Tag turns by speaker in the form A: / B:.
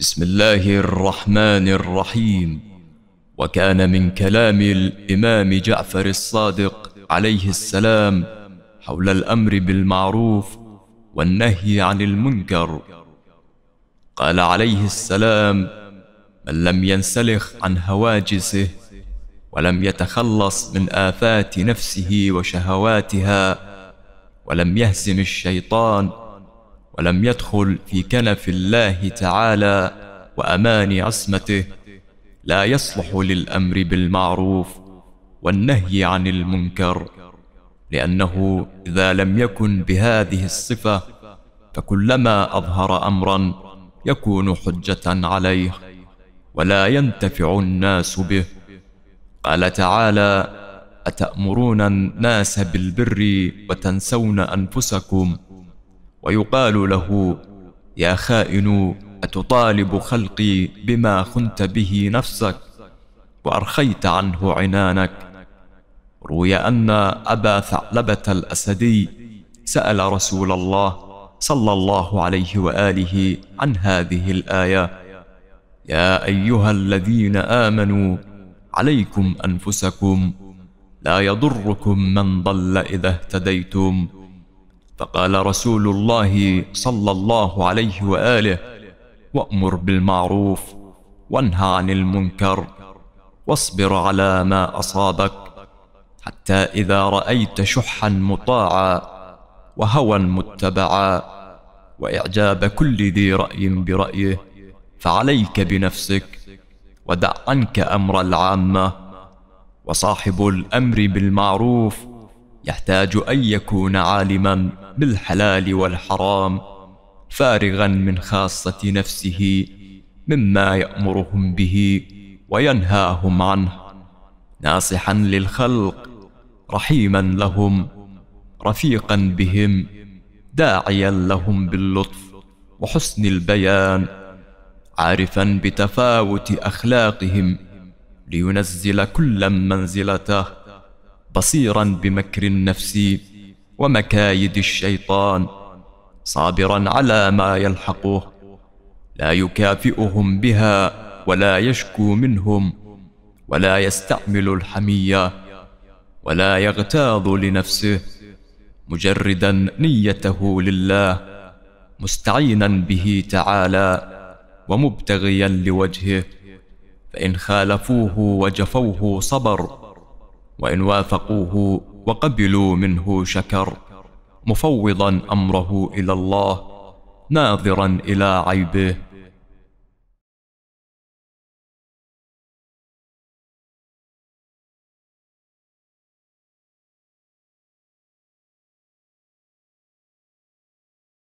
A: بسم الله الرحمن الرحيم وكان من كلام الامام جعفر الصادق عليه السلام حول الامر بالمعروف والنهي عن المنكر قال عليه السلام من لم ينسلخ عن هواجسه ولم يتخلص من آفات نفسه وشهواتها ولم يهزم الشيطان ولم يدخل في كنف الله تعالى وأمان عصمته لا يصلح للأمر بالمعروف والنهي عن المنكر لأنه إذا لم يكن بهذه الصفة فكلما أظهر أمرا يكون حجة عليه ولا ينتفع الناس به قال تعالى أتأمرون الناس بالبر وتنسون أنفسكم ؟ ويقال له يا خائن أتطالب خلقي بما خنت به نفسك وأرخيت عنه عنانك روي أن أبا ثعلبة الأسدي سأل رسول الله صلى الله عليه وآله عن هذه الآية يا أيها الذين آمنوا عليكم أنفسكم لا يضركم من ضل إذا اهتديتم فقال رسول الله صلى الله عليه واله وامر بالمعروف وانهى عن المنكر واصبر على ما اصابك حتى اذا رايت شحا مطاعا وهوى متبعا واعجاب كل ذي راي برايه فعليك بنفسك ودع عنك امر العامه وصاحب الامر بالمعروف يحتاج ان يكون عالما بالحلال والحرام فارغا من خاصه نفسه مما يامرهم به وينهاهم عنه ناصحا للخلق رحيما لهم رفيقا بهم داعيا لهم باللطف وحسن البيان عارفا بتفاوت اخلاقهم لينزل كلا منزلته بصيرا بمكر النفس ومكايد الشيطان صابرا على ما يلحقه لا يكافئهم بها ولا يشكو منهم ولا يستعمل الحميه ولا يغتاظ لنفسه مجردا نيته لله مستعينا به تعالى ومبتغيا لوجهه فان خالفوه وجفوه صبر وان وافقوه وقبلوا منه شكر مفوضا امره الى الله ناظرا الى عيبه